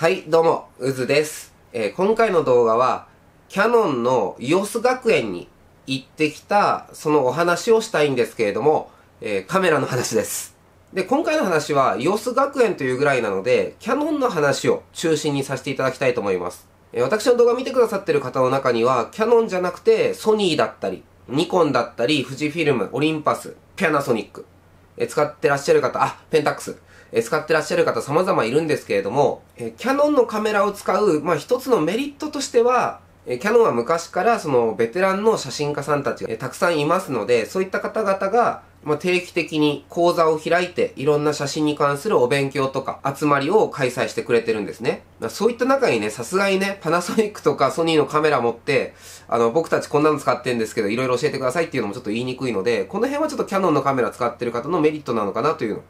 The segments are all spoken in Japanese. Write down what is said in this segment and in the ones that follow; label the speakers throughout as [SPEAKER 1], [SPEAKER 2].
[SPEAKER 1] はい、どうも、うずです。えー、今回の動画は、キャノンのイオス学園に行ってきた、そのお話をしたいんですけれども、えー、カメラの話です。で、今回の話は、イオス学園というぐらいなので、キャノンの話を中心にさせていただきたいと思います。えー、私の動画見てくださってる方の中には、キャノンじゃなくて、ソニーだったり、ニコンだったり、富士フィルム、オリンパス、ピアナソニック、え使ってらっしゃる方、あ、ペンタックス、え使ってらっしゃる方様々いるんですけれども、えキャノンのカメラを使う、まあ、一つのメリットとしては、えキャノンは昔からそのベテランの写真家さんたちが、えたくさんいますので、そういった方々が、まあ、定期的に講座を開いて、いろんな写真に関するお勉強とか集まりを開催してくれてるんですね。まあ、そういった中にね、さすがにね、パナソニックとかソニーのカメラ持って、あの、僕たちこんなの使ってんですけど、いろいろ教えてくださいっていうのもちょっと言いにくいので、この辺はちょっとキャノンのカメラ使ってる方のメリットなのかなというの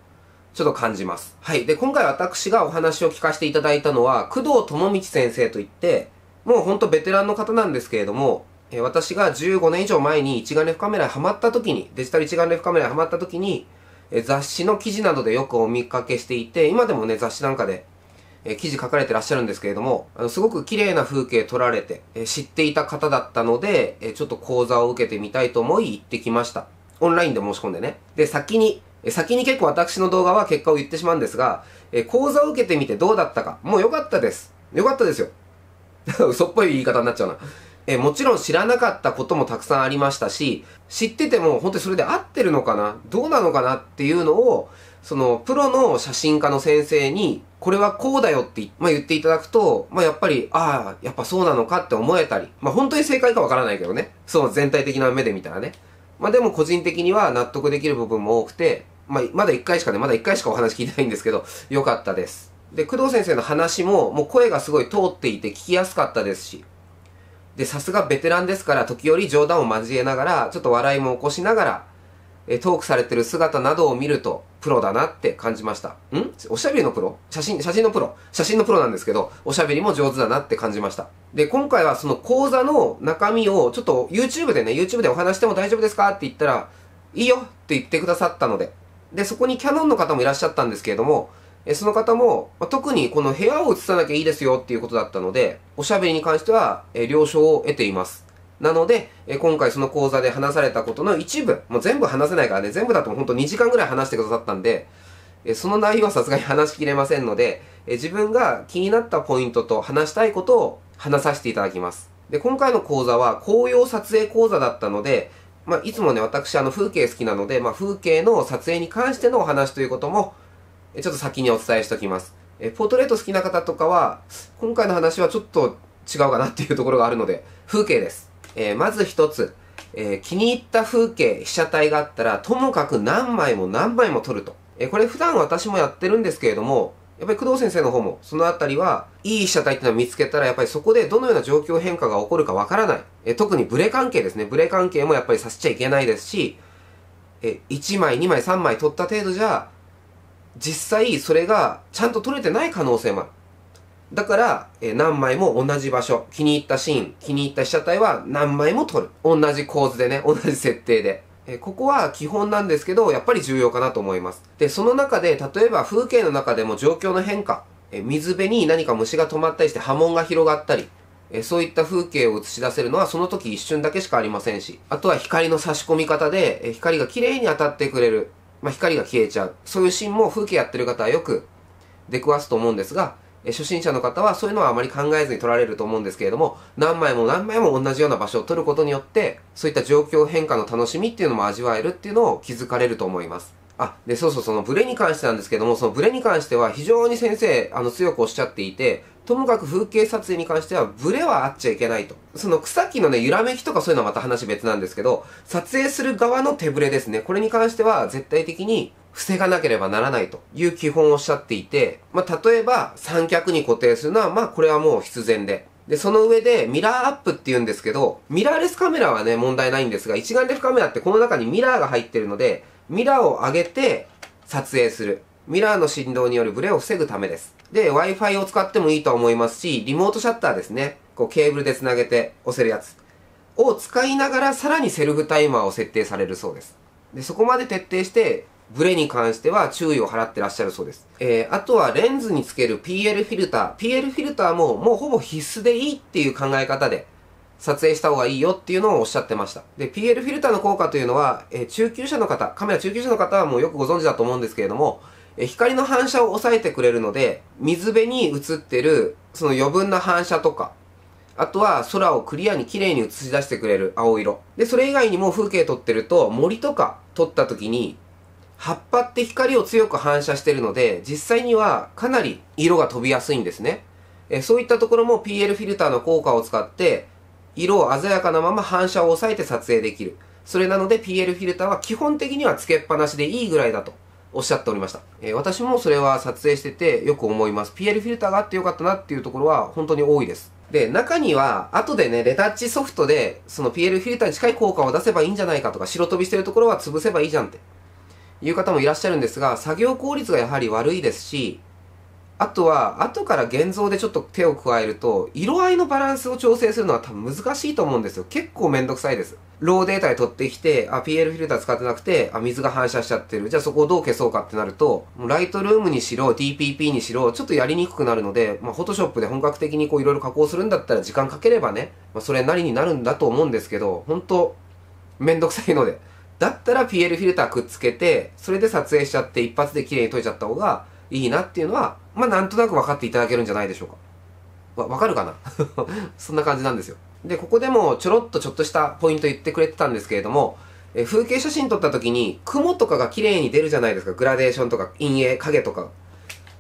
[SPEAKER 1] ちょっと感じます。はい。で、今回私がお話を聞かせていただいたのは、工藤智道先生といって、もうほんとベテランの方なんですけれども、え私が15年以上前に一眼レフカメラにハマった時に、デジタル一眼レフカメラにハマった時に、え雑誌の記事などでよくお見かけしていて、今でもね、雑誌なんかで、え記事書かれてらっしゃるんですけれども、あのすごく綺麗な風景撮られて、え知っていた方だったので、えちょっと講座を受けてみたいと思い行ってきました。オンラインで申し込んでね。で、先に先に結構私の動画は結果を言ってしまうんですが、え講座を受けてみてどうだったか。もう良かったです。良かったですよ。嘘 っぽい言い方になっちゃうな。えもちろん知らなかったこともたくさんありましたし、知ってても本当にそれで合ってるのかなどうなのかなっていうのを、その、プロの写真家の先生に、これはこうだよって、まあ、言っていただくと、まあ、やっぱり、ああ、やっぱそうなのかって思えたり、まあ、本当に正解かわからないけどね。そう、全体的な目で見たらね。まあでも個人的には納得できる部分も多くて、まあまだ1回しかね、まだ1回しかお話聞いてないんですけど、良かったです。で、工藤先生の話も、もう声がすごい通っていて聞きやすかったですし、で、さすがベテランですから、時折冗談を交えながら、ちょっと笑いも起こしながら、えトークされてる姿などを見ると、プロだなって感じました。んおしゃべりのプロ写真、写真のプロ写真のプロなんですけど、おしゃべりも上手だなって感じました。で、今回はその講座の中身を、ちょっと YouTube でね、YouTube でお話しても大丈夫ですかって言ったら、いいよって言ってくださったので。で、そこにキャノンの方もいらっしゃったんですけれども、えその方も、ま特にこの部屋を映さなきゃいいですよっていうことだったので、おしゃべりに関しては、え了承を得ています。なので、え今回その講座で話されたことの一部、もう全部話せないからね、全部だと本当2時間ぐらい話してくださったんで、えその内容はさすがに 話しきれませんので、え自分が気になったポイントと話したいことを話させていただきます。で、今回の講座は紅葉撮影講座だったので、まあ、いつもね、私、あの、風景好きなので、まあ、風景の撮影に関してのお話ということも、えちょっと先にお伝えしておきます。えポートレート好きな方とかは、今回の話はちょっと違うかなっていうところがあるので、風景です。えー、まず一つ、えー、気に入った風景、被写体があったら、ともかく何枚も何枚も撮ると。えー、これ普段私もやってるんですけれども、やっぱり工藤先生の方も、そのあたりは、いい被写体っていうのを見つけたら、やっぱりそこでどのような状況変化が起こるかわからない。え特にブレ関係ですね。ブレ関係もやっぱりさせちゃいけないですし、え1枚、2枚、3枚撮った程度じゃ、実際それがちゃんと撮れてない可能性もある。だから、えー、何枚も同じ場所、気に入ったシーン、気に入った被写体は何枚も撮る。同じ構図でね、同じ設定で。えー、ここは基本なんですけど、やっぱり重要かなと思います。で、その中で、例えば風景の中でも状況の変化、えー、水辺に何か虫が止まったりして波紋が広がったり、えそういった風景を映し出せるのはその時一瞬だけしかありませんし、あとは光の差し込み方で、え光が綺麗に当たってくれる、まあ、光が消えちゃう。そういうシーンも風景やってる方はよく出くわすと思うんですが、え初心者の方はそういうのはあまり考えずに取られると思うんですけれども、何枚も何枚も同じような場所を取ることによって、そういった状況変化の楽しみっていうのも味わえるっていうのを気づかれると思います。あ、で、そうそう、そのブレに関してなんですけども、そのブレに関しては非常に先生、あの、強くおっしゃっていて、ともかく風景撮影に関してはブレはあっちゃいけないと。その草木のね、揺らめきとかそういうのはまた話別なんですけど、撮影する側の手ブレですね。これに関しては絶対的に防がなければならないという基本をおっしゃっていて、まあ、例えば三脚に固定するのは、まあ、これはもう必然で。で、その上で、ミラーアップって言うんですけど、ミラーレスカメラはね、問題ないんですが、一眼レフカメラってこの中にミラーが入ってるので、ミラーを上げて撮影する。ミラーの振動によるブレを防ぐためです。で、Wi-Fi を使ってもいいと思いますし、リモートシャッターですね。こう、ケーブルで繋げて押せるやつ。を使いながら、さらにセルフタイマーを設定されるそうです。で、そこまで徹底して、ブレに関しては注意を払ってらっしゃるそうです。えー、あとはレンズにつける PL フィルター。PL フィルターももうほぼ必須でいいっていう考え方で撮影した方がいいよっていうのをおっしゃってました。で、PL フィルターの効果というのは、えー、中級者の方、カメラ中級者の方はもうよくご存知だと思うんですけれども、えー、光の反射を抑えてくれるので、水辺に映ってるその余分な反射とか、あとは空をクリアに綺麗に映し出してくれる青色。で、それ以外にも風景撮ってると森とか撮った時に葉っぱって光を強く反射してるので、実際にはかなり色が飛びやすいんですね。えそういったところも PL フィルターの効果を使って、色を鮮やかなまま反射を抑えて撮影できる。それなので PL フィルターは基本的にはつけっぱなしでいいぐらいだとおっしゃっておりました。え私もそれは撮影しててよく思います。PL フィルターがあってよかったなっていうところは本当に多いです。で、中には、後でね、レタッチソフトで、その PL フィルターに近い効果を出せばいいんじゃないかとか、白飛びしてるところは潰せばいいじゃんっていう方もいらっしゃるんですが、作業効率がやはり悪いですし、あとは、後から現像でちょっと手を加えると、色合いのバランスを調整するのは多分難しいと思うんですよ。結構めんどくさいです。ローデータで取ってきて、あ、PL フィルター使ってなくて、あ、水が反射しちゃってる。じゃあそこをどう消そうかってなると、ライトルームにしろ、DPP にしろ、ちょっとやりにくくなるので、まあ、フォトショップで本格的にこういろいろ加工するんだったら時間かければね、まあ、それなりになるんだと思うんですけど、本当めんどくさいので、だったら PL フィルターくっつけて、それで撮影しちゃって一発で綺麗に撮れちゃった方がいいなっていうのは、まあなんとなく分かっていただけるんじゃないでしょうか。わ、分かるかな そんな感じなんですよ。で、ここでもちょろっとちょっとしたポイント言ってくれてたんですけれども、え風景写真撮った時に雲とかが綺麗に出るじゃないですか。グラデーションとか陰影、影とか。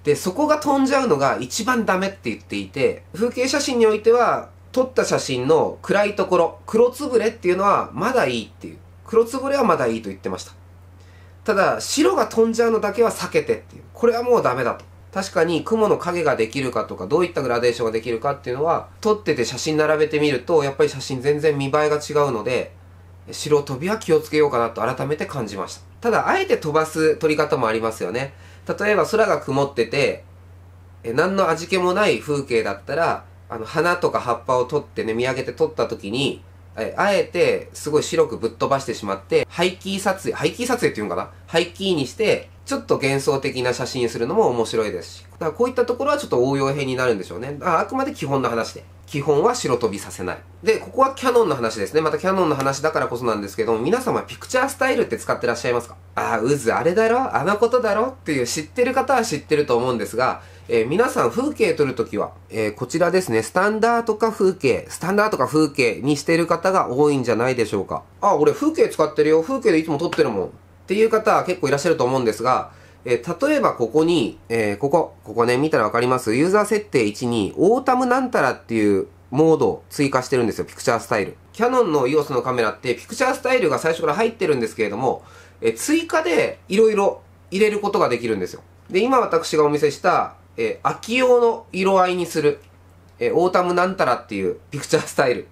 [SPEAKER 1] で、そこが飛んじゃうのが一番ダメって言っていて、風景写真においては撮った写真の暗いところ、黒つぶれっていうのはまだいいっていう。黒潰れはまだいいと言ってました。ただ、白が飛んじゃうのだけは避けてっていう。これはもうダメだと。確かに雲の影ができるかとか、どういったグラデーションができるかっていうのは、撮ってて写真並べてみると、やっぱり写真全然見栄えが違うので、白飛びは気をつけようかなと改めて感じました。ただ、あえて飛ばす撮り方もありますよね。例えば空が曇ってて、え何の味気もない風景だったら、あの、花とか葉っぱを取ってね、見上げて撮った時に、えあえて、すごい白くぶっ飛ばしてしまって、ハイキー撮影、ハイキー撮影っていうのかなハイキーにして、ちょっと幻想的な写真にするのも面白いですし、だからこういったところはちょっと応用編になるんでしょうね。ああくまで基本の話で。基本は白飛びさせない。で、ここはキャノンの話ですね。またキャノンの話だからこそなんですけども、皆様ピクチャースタイルって使ってらっしゃいますかああ、渦あれだろあのことだろっていう知ってる方は知ってると思うんですが、えー、皆さん風景撮るときは、えー、こちらですね、スタンダードか風景、スタンダードか風景にしてる方が多いんじゃないでしょうか。あ、俺風景使ってるよ、風景でいつも撮ってるもん。っていう方は結構いらっしゃると思うんですが、えー、例えばここに、えここ、ここね、見たらわかります。ユーザー設定1に、オータムなんたらっていうモードを追加してるんですよ、ピクチャースタイル。キャノンの EOS のカメラって、ピクチャースタイルが最初から入ってるんですけれども、え追加でいろいろ入れることができるんですよ。で、今私がお見せしたえー、秋用の色合いにする、えー、オータムなんたらっていうピクチャースタイル。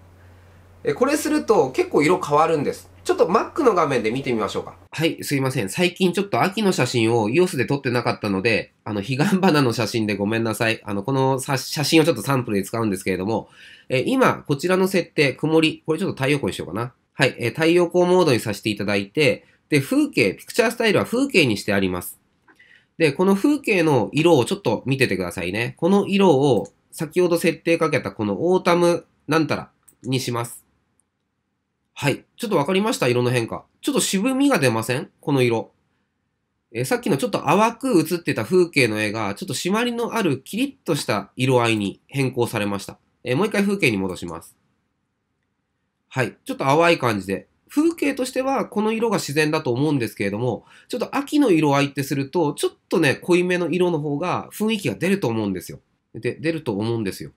[SPEAKER 1] えー、これすると結構色変わるんです。ちょっと Mac の画面で見てみましょうか。はい、すいません。最近ちょっと秋の写真を EOS で撮ってなかったので、あの、彼岸花の写真でごめんなさい。あの、この写真をちょっとサンプルで使うんですけれども、えー、今、こちらの設定、曇り、これちょっと太陽光にしようかな。はい、えー、太陽光モードにさせていただいて、で、風景、ピクチャースタイルは風景にしてあります。で、この風景の色をちょっと見ててくださいね。この色を先ほど設定かけたこのオータムなんたらにします。はい。ちょっとわかりました色の変化。ちょっと渋みが出ませんこの色。えさっきのちょっと淡く映ってた風景の絵が、ちょっと締まりのあるキリッとした色合いに変更されました。えもう一回風景に戻します。はい。ちょっと淡い感じで風景としてはこの色が自然だと思うんですけれども、ちょっと秋の色合いってすると、ちょっとね、濃いめの色の方が雰囲気が出ると思うんですよ。で、出ると思うんですよ。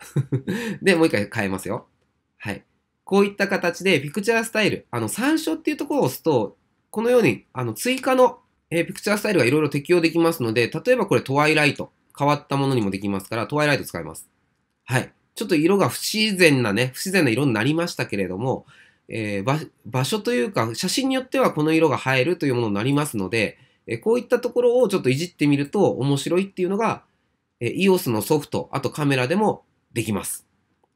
[SPEAKER 1] で、もう一回変えますよ。はい。こういった形で、ピクチャースタイル、あの、参照っていうところを押すと、このように、あの、追加の、えー、ピクチャースタイルがいろいろ適用できますので、例えばこれトワイライト、変わったものにもできますから、トワイライト使います。はい。ちょっと色が不自然なね、不自然な色になりましたけれども、えー、場所というか、写真によってはこの色が映えるというものになりますので、えこういったところをちょっといじってみると面白いっていうのが、え EOS のソフト、あとカメラでもできます。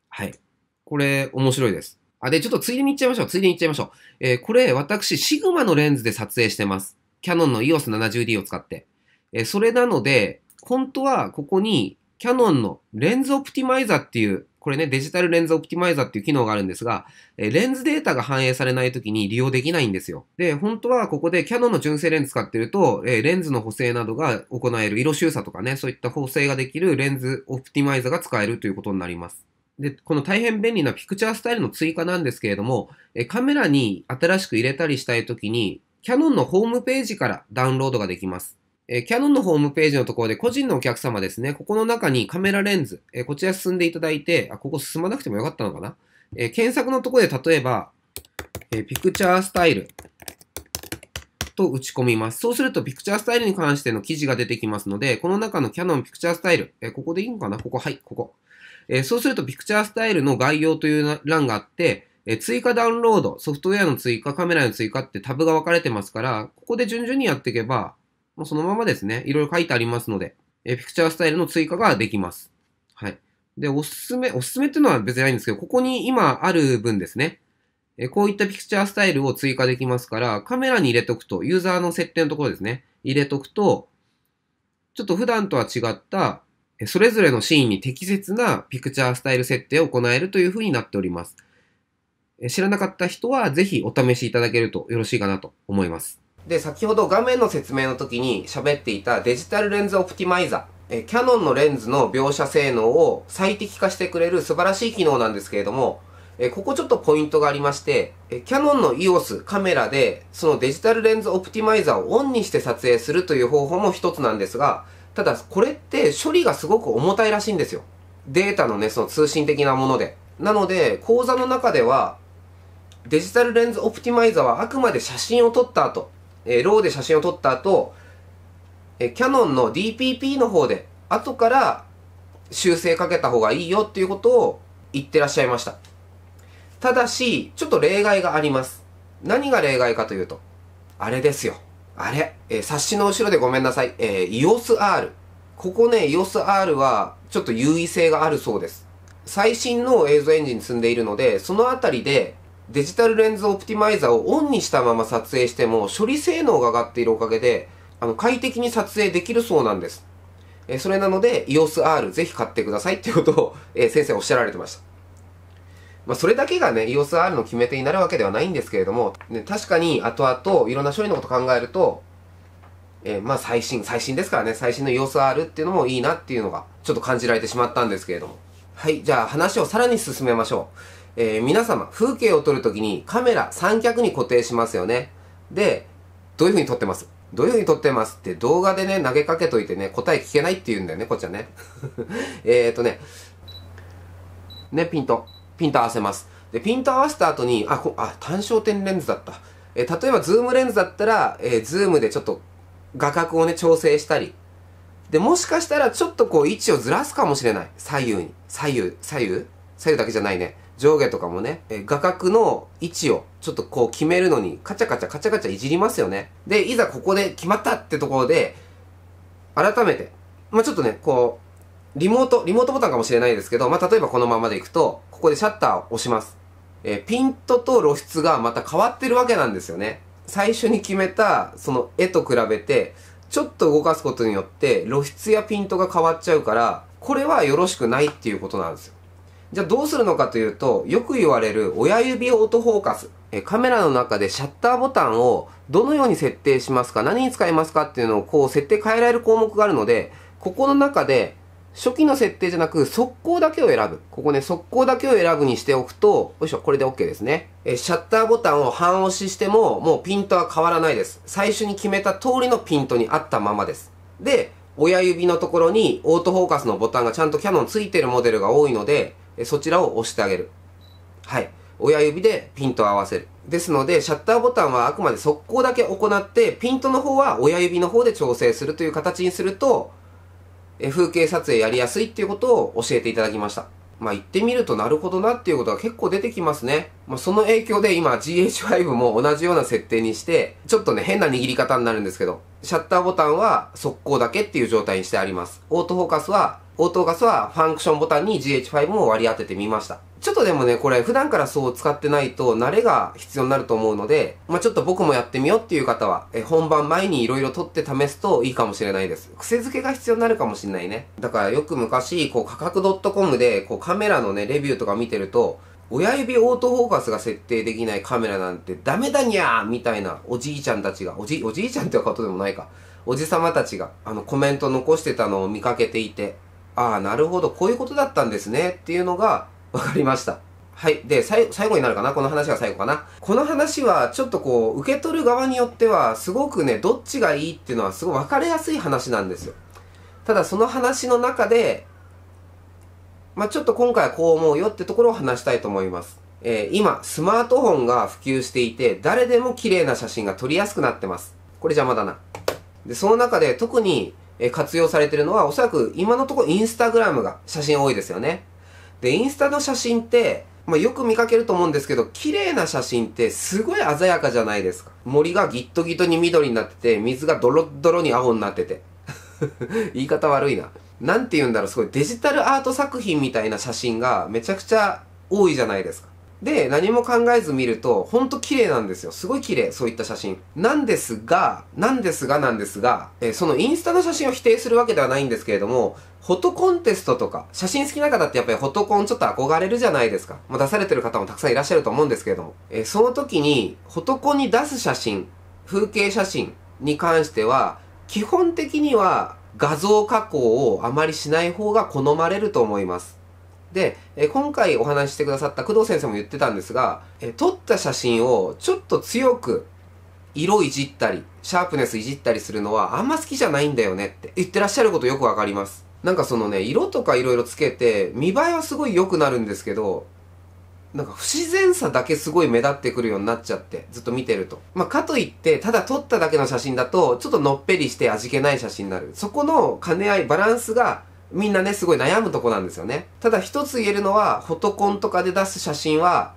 [SPEAKER 1] はい。これ、面白いです。あ、で、ちょっとついでに言っちゃいましょう。ついでに言っちゃいましょう。えー、これ、私、シグマのレンズで撮影してます。キャノンの EOS70D を使って。えー、それなので、本当はここに、キャノンのレンズオプティマイザーっていうこれね、デジタルレンズオプティマイザーっていう機能があるんですが、えレンズデータが反映されない時に利用できないんですよ。で、本当はここでキャノンの純正レンズ使ってると、えレンズの補正などが行える色修査とかね、そういった補正ができるレンズオプティマイザーが使えるということになります。で、この大変便利なピクチャースタイルの追加なんですけれども、えカメラに新しく入れたりしたいときに、キャノンのホームページからダウンロードができます。えー、キャノンのホームページのところで個人のお客様ですね、ここの中にカメラレンズ、えー、こちら進んでいただいて、あ、ここ進まなくてもよかったのかな。えー、検索のところで例えば、えピクチャースタイルと打ち込みます。そうすると、ピクチャースタイルに関しての記事が出てきますので、この中のキャノンピクチャースタイル、えここでいいのかなここ、はい、ここ。えそうすると、ピクチャースタイルの概要という欄があって、え追加ダウンロード、ソフトウェアの追加、カメラの追加ってタブが分かれてますから、ここで順々にやっていけば、もうそのままですね、いろいろ書いてありますので、えピクチャースタイルの追加ができます。はい。で、おすすめ、おすすめっていうのは別にないんですけど、ここに今ある分ですね、えこういったピクチャースタイルを追加できますから、カメラに入れとくと、ユーザーの設定のところですね、入れとくと、ちょっと普段とは違った、それぞれのシーンに適切なピクチャースタイル設定を行えるというふうになっております。知らなかった人はぜひお試しいただけるとよろしいかなと思います。で、先ほど画面の説明の時に喋っていたデジタルレンズオプティマイザー、えキャノンのレンズの描写性能を最適化してくれる素晴らしい機能なんですけれども、えここちょっとポイントがありまして、えキャノンの EOS カメラで、そのデジタルレンズオプティマイザーをオンにして撮影するという方法も一つなんですが、ただこれって処理がすごく重たいらしいんですよ。データのね、その通信的なもので。なので、講座の中では、デジタルレンズオプティマイザーはあくまで写真を撮った後、えー、ローで写真を撮った後、えー、キャノンの DPP の方で、後から修正かけた方がいいよっていうことを言ってらっしゃいました。ただし、ちょっと例外があります。何が例外かというと、あれですよ。あれ、えー、冊子の後ろでごめんなさい。えー、EOSR。ここね、EOSR はちょっと優位性があるそうです。最新の映像エンジンに積んでいるので、そのあたりでデジタルレンズオプティマイザーをオンにしたまま撮影しても処理性能が上がっているおかげであの快適に撮影できるそうなんです。えそれなので EOSR ぜひ買ってくださいっていうことを、え先生おっしゃられてました。まあ、それだけがね、EOSR の決め手になるわけではないんですけれども、ね、確かに後々いろんな処理のこと考えると、えー、まあ最新、最新ですからね、最新の EOSR っていうのもいいなっていうのがちょっと感じられてしまったんですけれども。はい、じゃあ話をさらに進めましょう。えー、皆様、風景を撮るときにカメラ三脚に固定しますよね。で、どういう風に撮ってますどういう風に撮ってますって動画でね、投げかけといてね、答え聞けないって言うんだよね、こっちはね。えっとね、ね、ピント。ピント合わせます。で、ピント合わせた後に、あ、こあ単焦点レンズだった。えー、例えばズームレンズだったら、えー、ズームでちょっと画角をね、調整したり。で、もしかしたらちょっとこう位置をずらすかもしれない。左右に。左右、左右左右だけじゃないね。上下とかもね、画角の位置をちょっとこう決めるのにカチャカチャカチャカチャいじりますよね。で、いざここで決まったってところで、改めて、まあ、ちょっとね、こう、リモート、リモートボタンかもしれないですけど、まあ、例えばこのままでいくと、ここでシャッターを押します。えー、ピントと露出がまた変わってるわけなんですよね。最初に決めた、その絵と比べて、ちょっと動かすことによって露出やピントが変わっちゃうから、これはよろしくないっていうことなんですよ。じゃあどうするのかというと、よく言われる親指オートフォーカス。えカメラの中でシャッターボタンをどのように設定しますか、何に使いますかっていうのをこう設定変えられる項目があるので、ここの中で初期の設定じゃなく速攻だけを選ぶ。ここね、速攻だけを選ぶにしておくと、よいしょ、これで OK ですね。えシャッターボタンを半押ししても、もうピントは変わらないです。最初に決めた通りのピントに合ったままです。で、親指のところにオートフォーカスのボタンがちゃんとキャノンついてるモデルが多いので、そちらを押してあげる。はい。親指でピントを合わせる。ですので、シャッターボタンはあくまで速攻だけ行って、ピントの方は親指の方で調整するという形にすると、え風景撮影やりやすいっていうことを教えていただきました。まあ言ってみるとなるほどなっていうことが結構出てきますね。まあその影響で今 GH5 も同じような設定にして、ちょっとね変な握り方になるんですけど、シャッターボタンは速攻だけっていう状態にしてあります。オートフォーカスはオートガスはファンクションボタンに GH5 も割り当ててみました。ちょっとでもね、これ普段からそう使ってないと慣れが必要になると思うので、まあ、ちょっと僕もやってみようっていう方は、え本番前に色々撮って試すといいかもしれないです。癖付けが必要になるかもしれないね。だからよく昔、こう価格 .com でこうカメラのね、レビューとか見てると、親指オートフォーカスが設定できないカメラなんてダメだにゃーみたいなおじいちゃんたちが、おじ、おじいちゃんってことでもないか。おじさまたちが、あの、コメント残してたのを見かけていて、ああ、なるほど、こういうことだったんですねっていうのが分かりました。はい。で、最後になるかなこの話が最後かなこの話は、ちょっとこう、受け取る側によっては、すごくね、どっちがいいっていうのは、すごい分かりやすい話なんですよ。ただ、その話の中で、まあ、ちょっと今回はこう思うよってところを話したいと思います。えー、今、スマートフォンが普及していて、誰でも綺麗な写真が撮りやすくなってます。これ邪魔だな。で、その中で特にえ活用されてるのは、おそらく今のところインスタグラムが写真多いですよね。で、インスタの写真って、まあ、よく見かけると思うんですけど、綺麗な写真ってすごい鮮やかじゃないですか。森がギットギトに緑になってて、水がドロドロに青になってて。言い方悪いな。なんて言うんだろう、すごいデジタルアート作品みたいな写真がめちゃくちゃ多いじゃないですか。で、何も考えず見ると、ほんと綺麗なんですよ。すごい綺麗、そういった写真。なんですが、なんですがなんですが、えー、そのインスタの写真を否定するわけではないんですけれども、フォトコンテストとか、写真好きな方ってやっぱりフォトコンちょっと憧れるじゃないですか。まあ、出されてる方もたくさんいらっしゃると思うんですけれども、えー、その時に、フォトコンに出す写真、風景写真に関しては、基本的には画像加工をあまりしない方が好まれると思います。で、え今回お話ししてくださった工藤先生も言ってたんですが、え撮った写真をちょっと強く色いじったり、シャープネスいじったりするのはあんま好きじゃないんだよねって言ってらっしゃることよくわかります。なんかそのね、色とか色々つけて、見栄えはすごい良くなるんですけど、なんか不自然さだけすごい目立ってくるようになっちゃって、ずっと見てると。まあ、かといって、ただ撮っただけの写真だと、ちょっとのっぺりして味気ない写真になる。そこの兼ね合い、バランスがみんなね、すごい悩むとこなんですよね。ただ一つ言えるのは、フォトコンとかで出す写真は、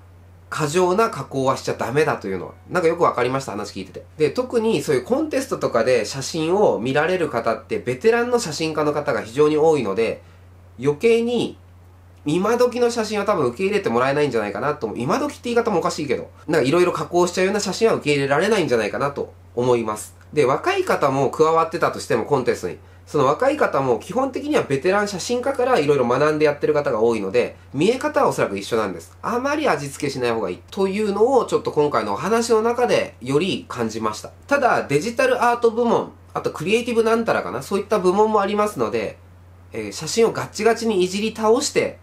[SPEAKER 1] 過剰な加工はしちゃダメだというのは、なんかよくわかりました、話聞いてて。で、特にそういうコンテストとかで写真を見られる方って、ベテランの写真家の方が非常に多いので、余計に、今時の写真は多分受け入れてもらえないんじゃないかなと、今時って言い方もおかしいけど、なんかいろいろ加工しちゃうような写真は受け入れられないんじゃないかなと思います。で、若い方も加わってたとしてもコンテストに。その若い方も基本的にはベテラン写真家からいろいろ学んでやってる方が多いので、見え方はおそらく一緒なんです。あまり味付けしない方がいい。というのをちょっと今回のお話の中でより感じました。ただ、デジタルアート部門、あとクリエイティブなんたらかな、そういった部門もありますので、えー、写真をガッチガチにいじり倒して、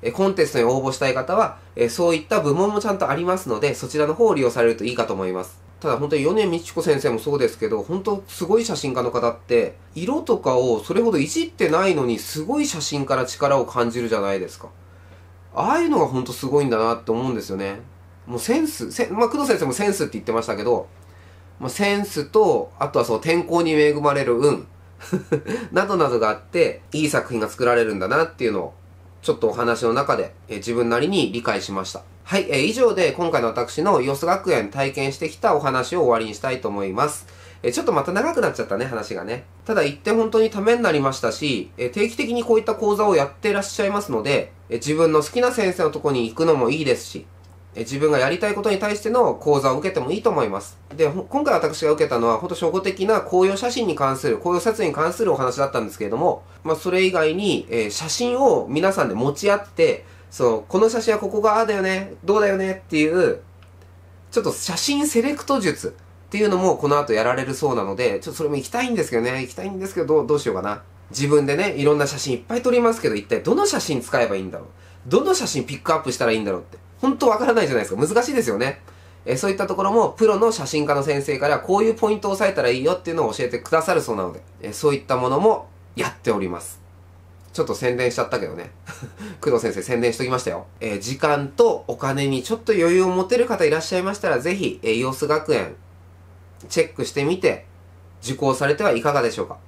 [SPEAKER 1] えコンテストに応募したい方は、えそういった部門もちゃんとありますので、そちらの方を利用されるといいかと思います。ただ本当に米美智子先生もそうですけど、本当すごい写真家の方って、色とかをそれほどいじってないのに、すごい写真から力を感じるじゃないですか。ああいうのが本当すごいんだなって思うんですよね。もうセンス、せまあ、工藤先生もセンスって言ってましたけど、まあ、センスと、あとはそう、天候に恵まれる運 などなどがあって、いい作品が作られるんだなっていうのを、ちょっとお話の中で、え自分なりに理解しました。はい、えー、以上で今回の私のよす学園体験してきたお話を終わりにしたいと思います。えちょっとまた長くなっちゃったね、話がね。ただ行って本当にためになりましたし、え定期的にこういった講座をやってらっしゃいますので、え自分の好きな先生のとこに行くのもいいですし、え自分がやりたいことに対しての講座を受けてもいいと思います。で、今回私が受けたのは、ほんと初歩的な紅葉写真に関する、紅葉撮影に関するお話だったんですけれども、まあ、それ以外に、えー、写真を皆さんで持ち合って、そう、この写真はここがああだよね、どうだよねっていう、ちょっと写真セレクト術っていうのもこの後やられるそうなので、ちょっとそれも行きたいんですけどね、行きたいんですけど、どうどうしようかな。自分でね、いろんな写真いっぱい撮りますけど、一体どの写真使えばいいんだろうどの写真ピックアップしたらいいんだろうって。本当わからないじゃないですか。難しいですよね。えそういったところも、プロの写真家の先生から、こういうポイントを押さえたらいいよっていうのを教えてくださるそうなので、えそういったものもやっております。ちょっと宣伝しちゃったけどね。工藤先生宣伝しときましたよ。えー、時間とお金にちょっと余裕を持てる方いらっしゃいましたら、ぜひ、えー、様子学園、チェックしてみて、受講されてはいかがでしょうか。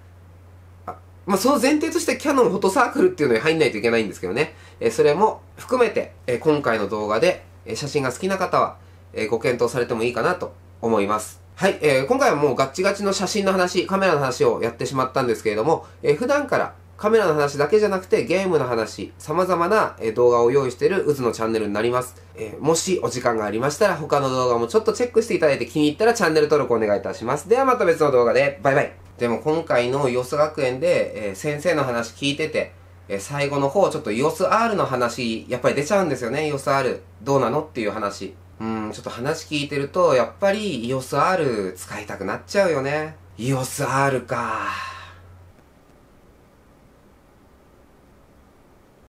[SPEAKER 1] あまあ、その前提としてキャノンフォトサークルっていうのに入んないといけないんですけどね。えー、それも含めて、えー、今回の動画で、え写真が好きな方は、えご検討されてもいいかなと思います。はい、え今回はもうガッチガチの写真の話、カメラの話をやってしまったんですけれども、え普段からカメラの話だけじゃなくてゲームの話、様々な動画を用意しているうずのチャンネルになります。えー、もしお時間がありましたら他の動画もちょっとチェックしていただいて気に入ったらチャンネル登録お願いいたします。ではまた別の動画で、バイバイ。でも今回のイオス学園で、えー、先生の話聞いてて、えー、最後の方ちょっとイオス R の話、やっぱり出ちゃうんですよね、イオス R。どうなのっていう話。うん、ちょっと話聞いてると、やっぱり e o ス R 使いたくなっちゃうよね。e o ス R か。